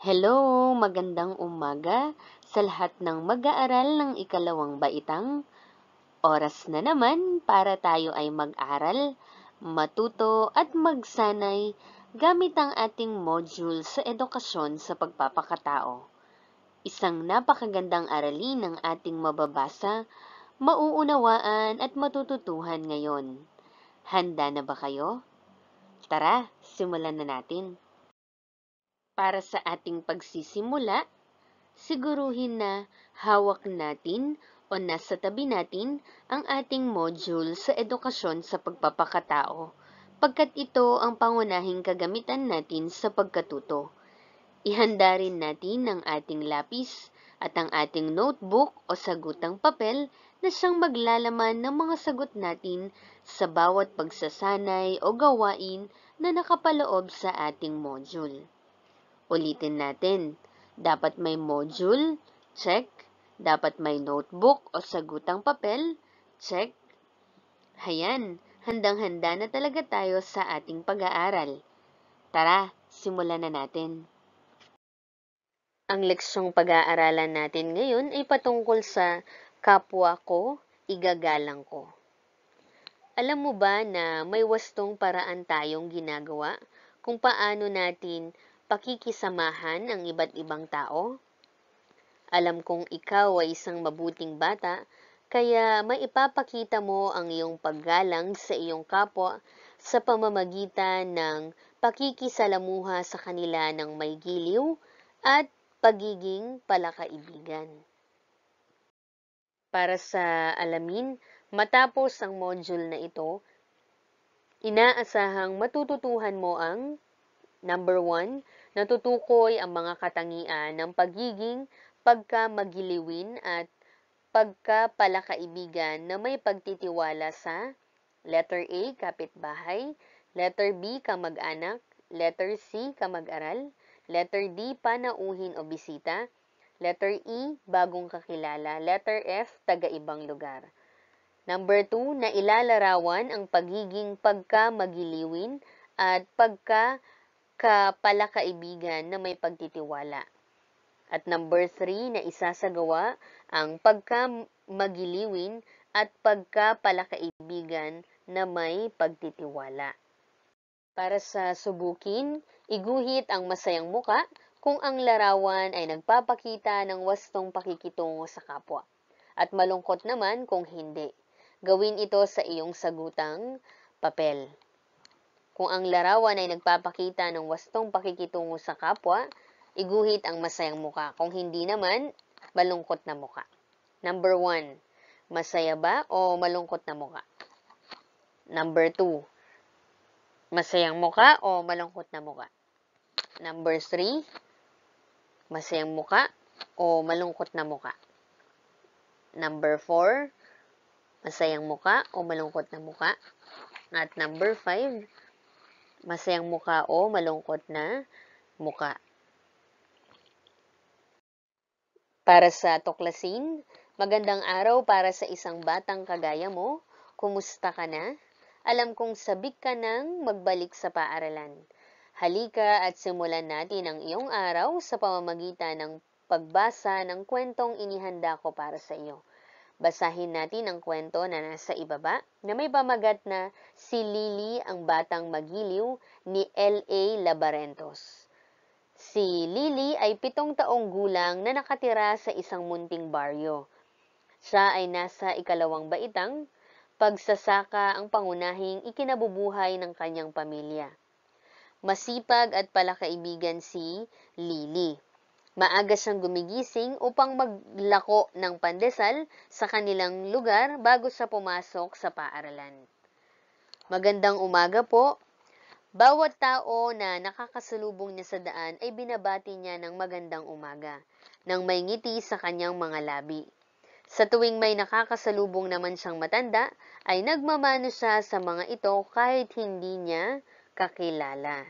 Hello! Magandang umaga sa lahat ng mag-aaral ng ikalawang baitang. Oras na naman para tayo ay mag-aral, matuto at magsanay gamit ang ating module sa edukasyon sa pagpapakatao. Isang napakagandang aralin ng ating mababasa mauunawaan at matututuhan ngayon. Handa na ba kayo? Tara, simulan na natin. Para sa ating pagsisimula, siguruhin na hawak natin o nasa tabi natin ang ating module sa edukasyon sa pagpapakatao pagkat ito ang pangunahing kagamitan natin sa pagkatuto. Ihanda rin natin ang ating lapis at ang ating notebook o sagutang papel na siyang maglalaman ng mga sagot natin sa bawat pagsasanay o gawain na nakapaloob sa ating module. Ulitin natin, dapat may module, check. Dapat may notebook o sagutang papel, check. Hayan, handang-handa na talaga tayo sa ating pag-aaral. Tara, simulan na natin. Ang leksyong pag-aaralan natin ngayon ay patungkol sa kapwa ko, igagalang ko. Alam mo ba na may wastong paraan tayong ginagawa kung paano natin pakikisamahan ang iba't ibang tao? Alam kong ikaw ay isang mabuting bata, kaya maipapakita mo ang iyong paggalang sa iyong kapwa sa pamamagitan ng pakikisalamuha sa kanila ng may giliw at pagiging palakaibigan. Para sa alamin, matapos ang module na ito, inaasahang matututuhan mo ang number 1, natutukoy ang mga katangian ng pagiging pagkamagiliwin at pagkapalakaibigan na may pagtitiwala sa letter A, kapitbahay, letter B, kamag-anak, letter C, kamag-aral, Letter D, panauhin o bisita. Letter E, bagong kakilala. Letter F, taga-ibang lugar. Number 2, nailalarawan ang pagiging pagkamagiliwin at pagka kapalakaibigan na may pagtitiwala. At number 3 na isasagawa ang pagkamagiliwin at pagkapalakaibigan na may pagtitiwala. Para sa subukin, Iguhit ang masayang muka kung ang larawan ay nagpapakita ng wastong pakikitungo sa kapwa. At malungkot naman kung hindi. Gawin ito sa iyong sagutang papel. Kung ang larawan ay nagpapakita ng wastong pakikitungo sa kapwa, iguhit ang masayang muka. Kung hindi naman, malungkot na muka. Number 1. masaya ba o malungkot na muka? Number 2. masayang muka o malungkot na muka? Number 3, masayang muka o malungkot na muka. Number 4, masayang muka o malungkot na muka. At number 5, masayang muka o malungkot na muka. Para sa toklasin, magandang araw para sa isang batang kagaya mo. Kumusta ka na? Alam kong sabik ka nang magbalik sa paaralan. Halika at simulan natin ang iyong araw sa pamamagitan ng pagbasa ng kwentong inihanda ko para sa iyo. Basahin natin ang kwento na nasa ibaba na may pamagat na Si Lily ang Batang Magiliw ni L.A. Labarentos. Si Lily ay pitong taong gulang na nakatira sa isang munting baryo. Siya ay nasa ikalawang baitang, pagsasaka ang pangunahing ikinabubuhay ng kanyang pamilya. Masipag at palakaibigan si Lily. Maaga siyang gumigising upang maglako ng pandesal sa kanilang lugar bago siya pumasok sa paaralan. Magandang umaga po. Bawat tao na nakakasalubong niya sa daan ay binabati niya ng magandang umaga, nang may ngiti sa kanyang mga labi. Sa tuwing may nakakasalubong naman siyang matanda, ay nagmamano siya sa mga ito kahit hindi niya kakilala.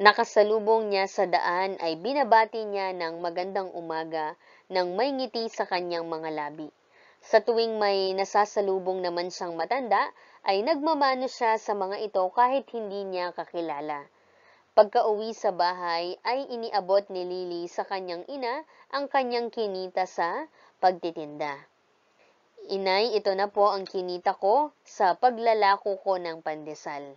Nakasalubong niya sa daan ay binabati niya ng magandang umaga nang may ngiti sa kanyang mga labi. Sa tuwing may nasasalubong naman siyang matanda, ay nagmamano siya sa mga ito kahit hindi niya kakilala. Pagka-uwi sa bahay ay iniabot ni Lily sa kanyang ina ang kanyang kinita sa pagtitinda. Inay, ito na po ang kinita ko sa paglalako ko ng pandesal.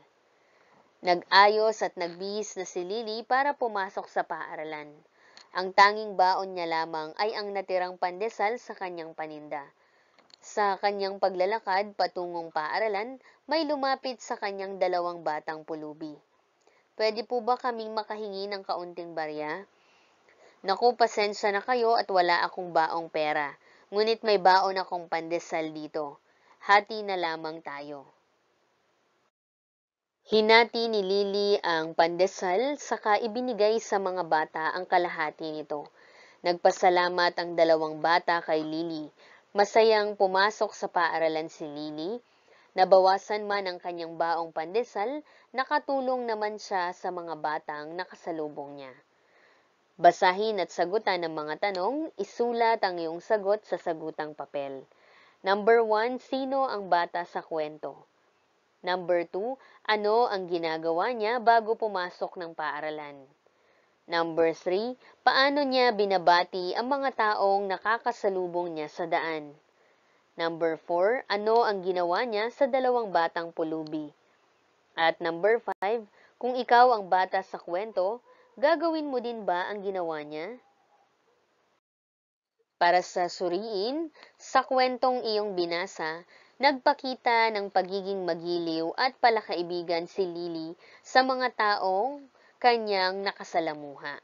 Nag-ayos at nagbihis na si Lily para pumasok sa paaralan. Ang tanging baon niya lamang ay ang natirang pandesal sa kanyang paninda. Sa kanyang paglalakad patungong paaralan, may lumapit sa kanyang dalawang batang pulubi. Pwede po ba kaming makahingi ng kaunting barya? Naku, pasensya na kayo at wala akong baong pera. Ngunit may baon akong pandesal dito. Hati na lamang tayo. Hinati ni Lily ang pandesal saka ibinigay sa mga bata ang kalahati nito. Nagpasalamat ang dalawang bata kay Lily. Masayang pumasok sa paaralan si Lily. Nabawasan man ang kanyang baong pandesal, nakatulong naman siya sa mga batang nakasalubong niya. Basahin at sagutan ang mga tanong, isulat ang iyong sagot sa sagutang papel. Number 1, sino ang bata sa kwento? Number 2, ano ang ginagawa niya bago pumasok ng paaralan? Number 3, paano niya binabati ang mga taong nakakasalubong niya sa daan? Number 4, ano ang ginawa niya sa dalawang batang pulubi? At number 5, kung ikaw ang bata sa kwento, Gagawin mo din ba ang ginawa niya? Para sa suriin, sa kwentong iyong binasa, nagpakita ng pagiging magiliw at palakaibigan si Lily sa mga taong kanyang nakasalamuha.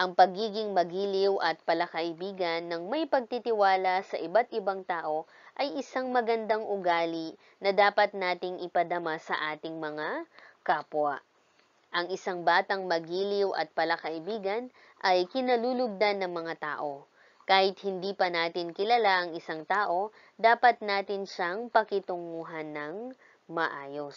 Ang pagiging magiliw at palakaibigan ng may pagtitiwala sa iba't ibang tao ay isang magandang ugali na dapat nating ipadama sa ating mga kapwa. Ang isang batang magiliw at palakaibigan ay kinalulugdan ng mga tao. Kahit hindi pa natin kilala ang isang tao, dapat natin siyang pakitunguhan ng maayos.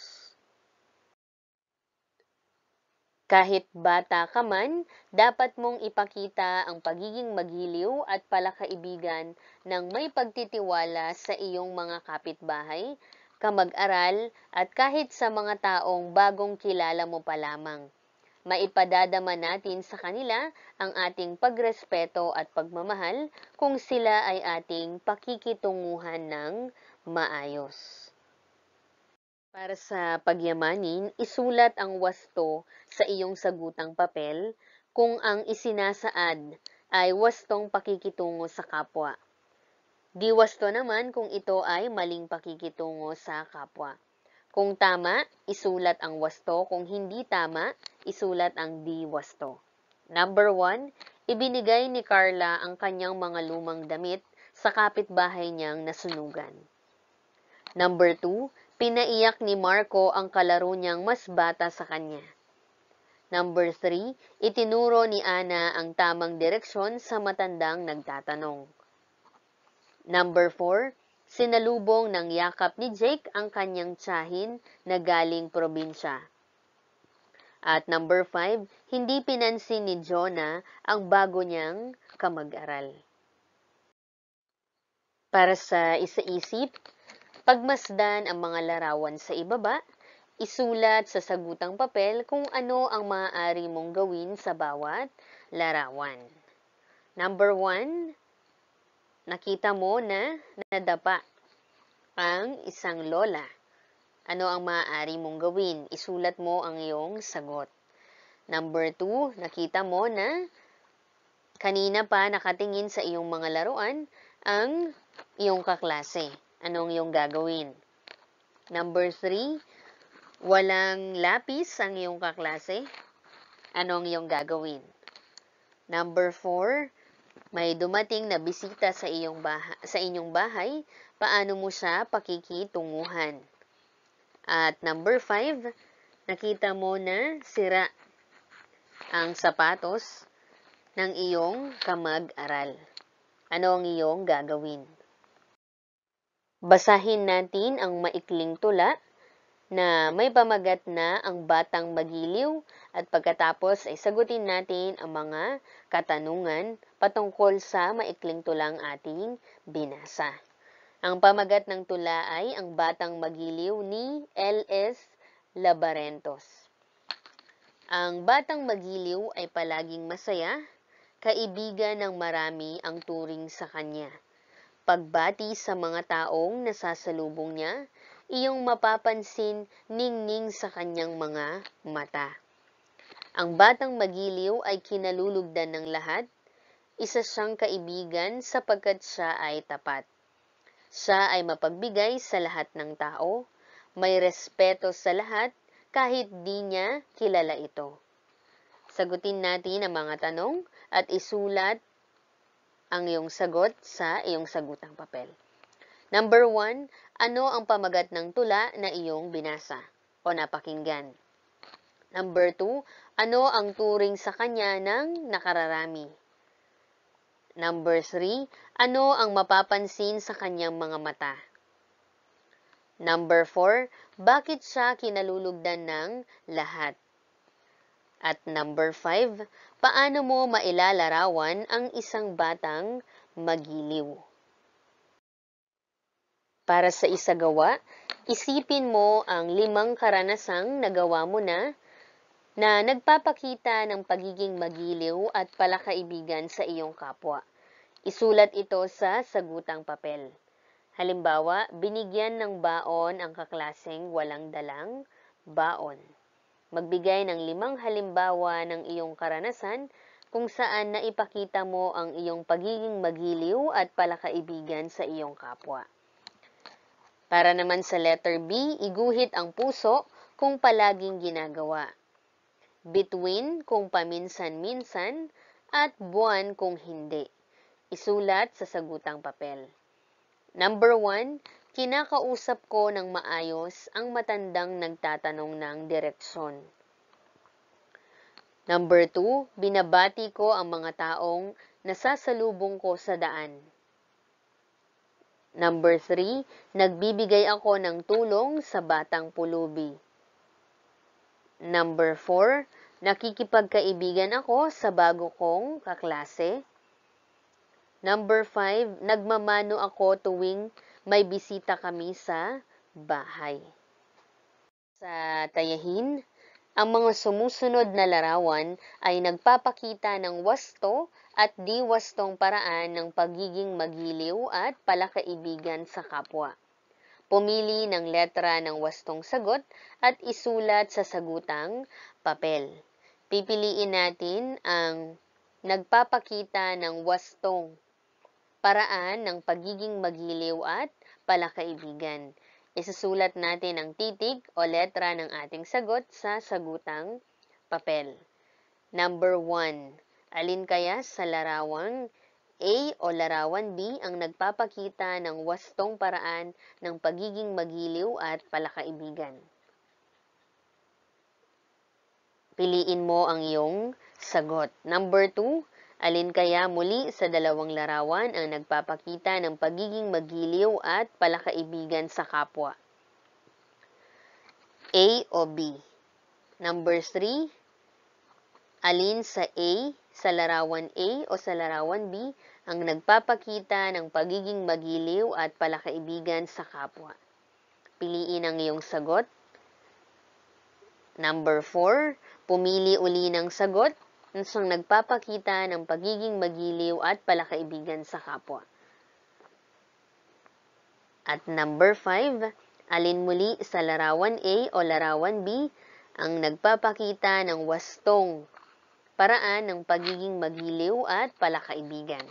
Kahit bata ka man, dapat mong ipakita ang pagiging magiliw at palakaibigan ng may pagtitiwala sa iyong mga kapitbahay ka mag aral at kahit sa mga taong bagong kilala mo pa lamang. Maipadadama natin sa kanila ang ating pagrespeto at pagmamahal kung sila ay ating pakikitunguhan ng maayos. Para sa pagyamanin, isulat ang wasto sa iyong sagutang papel kung ang isinasaad ay wastong pakikitungo sa kapwa. Diwasto naman kung ito ay maling pakikitungo sa kapwa. Kung tama, isulat ang wasto. Kung hindi tama, isulat ang di wasto. Number 1, ibinigay ni Carla ang kanyang mga lumang damit sa kapitbahay niyang nasunugan. Number 2, pinaiyak ni Marco ang kalaro niyang mas bata sa kanya. Number 3, itinuro ni Ana ang tamang direksyon sa matandang nagtatanong. Number 4, sinalubong ng yakap ni Jake ang kanyang tsahin na galing probinsya. At number 5, hindi pinansin ni Jonah ang bago niyang kamag-aral. Para sa isaisip, pagmasdan ang mga larawan sa ibaba, isulat sa sagutang papel kung ano ang maaari mong gawin sa bawat larawan. Number 1, Nakita mo na nadapa ang isang lola. Ano ang maaari mong gawin? Isulat mo ang iyong sagot. Number 2, nakita mo na kanina pa nakatingin sa iyong mga laruan ang iyong kaklase. Anong iyong gagawin? Number 3, walang lapis ang iyong kaklase. Anong iyong gagawin? Number 4, may dumating na bisita sa iyong bahay, sa inyong bahay, paano mo siya pakikitunguhan? At number 5, nakita mo na sira ang sapatos ng iyong kamag-aral. Ano ang iyong gagawin? Basahin natin ang maikling tula na may pamagat na ang batang magiliw at pagkatapos ay sagutin natin ang mga katanungan patungkol sa maikling tulang ating binasa. Ang pamagat ng tula ay Ang Batang Magiliw ni L.S. Labarentos. Ang batang magiliw ay palaging masaya, kaibigan ng marami ang turing sa kanya. Pagbati sa mga taong nasasalubong niya, iyong mapapansin ningning sa kanyang mga mata. Ang batang magiliw ay kinalulugdan ng lahat isa siyang kaibigan sapagkat siya ay tapat. Siya ay mapagbigay sa lahat ng tao, may respeto sa lahat kahit di niya kilala ito. Sagutin natin ang mga tanong at isulat ang iyong sagot sa iyong sagutang papel. Number one, ano ang pamagat ng tula na iyong binasa o napakinggan? Number two, ano ang turing sa kanya ng nakararami? Number 3, ano ang mapapansin sa kanyang mga mata? Number 4, bakit siya kinalulugdan ng lahat? At number 5, paano mo mailalarawan ang isang batang magiliw? Para sa isagawa, isipin mo ang limang karanasang nagawa mo na na nagpapakita ng pagiging magiliw at palakaibigan sa iyong kapwa. Isulat ito sa sagutang papel. Halimbawa, binigyan ng baon ang kaklaseng walang dalang baon. Magbigay ng limang halimbawa ng iyong karanasan kung saan naipakita mo ang iyong pagiging magiliw at palakaibigan sa iyong kapwa. Para naman sa letter B, iguhit ang puso kung palaging ginagawa between kung paminsan-minsan, at buwan kung hindi. Isulat sa sagutang papel. Number 1, kinakausap ko ng maayos ang matandang nagtatanong ng direksyon. Number 2, binabati ko ang mga taong nasasalubong ko sa daan. Number 3, nagbibigay ako ng tulong sa batang pulubi. Number 4, nakikipagkaibigan ako sa bago kong kaklase. Number 5, nagmamano ako tuwing may bisita kami sa bahay. Sa tayahin, ang mga sumusunod na larawan ay nagpapakita ng wasto at diwastong paraan ng pagiging magiliw at palakaibigan sa kapwa. Pumili ng letra ng wastong sagot at isulat sa sagutang papel. Pipiliin natin ang nagpapakita ng wastong paraan ng pagiging magiliw at palakaibigan. Isusulat natin ang titik o letra ng ating sagot sa sagutang papel. Number 1. Alin kaya sa larawang A o larawan B ang nagpapakita ng wastong paraan ng pagiging magiliw at palakaibigan. Piliin mo ang iyong sagot. Number 2, alin kaya muli sa dalawang larawan ang nagpapakita ng pagiging magiliw at palakaibigan sa kapwa? A o B? Number 3, alin sa A sa larawan A o sa larawan B ang nagpapakita ng pagiging magiliw at palakaibigan sa kapwa. Piliin ang iyong sagot. Number 4, pumili uli ng sagot na siyang nagpapakita ng pagiging magiliw at palakaibigan sa kapwa. At number 5, alin muli sa larawan A o larawan B ang nagpapakita ng wastong paraan ng pagiging magiliw at palakaibigan.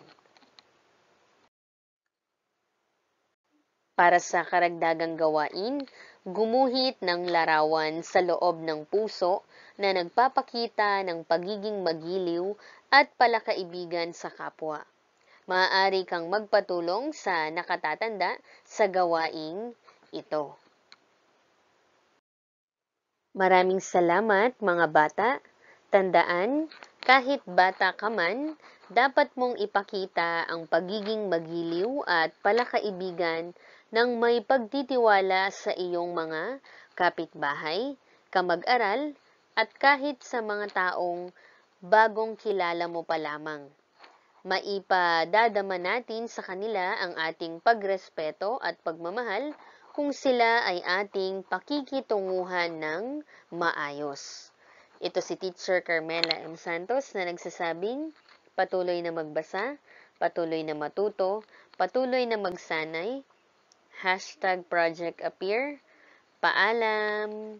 Para sa karagdagang gawain, gumuhit ng larawan sa loob ng puso na nagpapakita ng pagiging magiliw at palakaibigan sa kapwa. Maaari kang magpatulong sa nakatatanda sa gawaing ito. Maraming salamat mga bata. Tandaan, kahit bata ka man, dapat mong ipakita ang pagiging magiliw at palakaibigan ng may pagtitiwala sa iyong mga kapitbahay, kamag-aral, at kahit sa mga taong bagong kilala mo pa lamang. Maipadadama natin sa kanila ang ating pagrespeto at pagmamahal kung sila ay ating pakikitunguhan ng maayos. Ito si Teacher Carmela M. Santos na nagsasabing, patuloy na magbasa, patuloy na matuto, patuloy na magsanay, hashtag Project Appear, paalam!